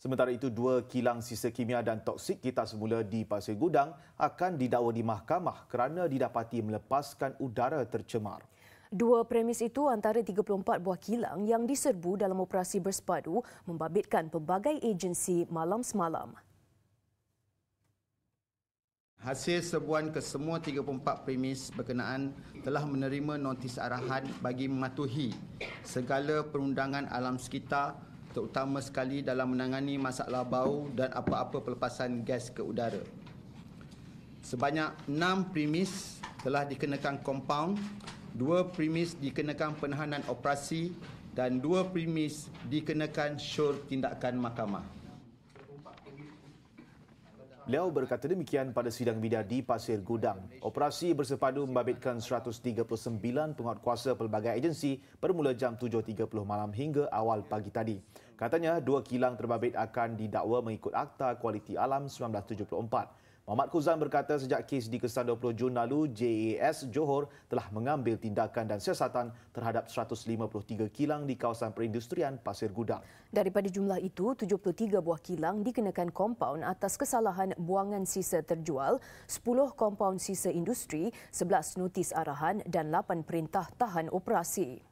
Sementara itu, dua kilang sisa kimia dan toksik kita semula di Pasir Gudang akan didakwa di mahkamah kerana didapati melepaskan udara tercemar. Dua premis itu antara 34 buah kilang yang diserbu dalam operasi bersepadu membabitkan pelbagai agensi malam semalam. Hasil serbuan ke semua 34 premis berkenaan telah menerima notis arahan bagi mematuhi segala perundangan alam sekitar terutama sekali dalam menangani masalah bau dan apa-apa pelepasan gas ke udara. Sebanyak enam premis telah dikenakan compound, dua premis dikenakan penahanan operasi dan dua premis dikenakan syur tindakan mahkamah. Beliau berkata demikian pada sidang media di Pasir Gudang. Operasi bersepadu membabitkan 139 penguatkuasa pelbagai agensi bermula jam 7.30 malam hingga awal pagi tadi. Katanya, dua kilang terbabit akan didakwa mengikut Akta Kualiti Alam 1974. Muhammad Kuzan berkata sejak kes dikesan 20 Jun lalu, JAS Johor telah mengambil tindakan dan siasatan terhadap 153 kilang di kawasan perindustrian Pasir Gudang. Daripada jumlah itu, 73 buah kilang dikenakan kompaun atas kesalahan buangan sisa terjual, 10 kompaun sisa industri, 11 notis arahan dan 8 perintah tahan operasi.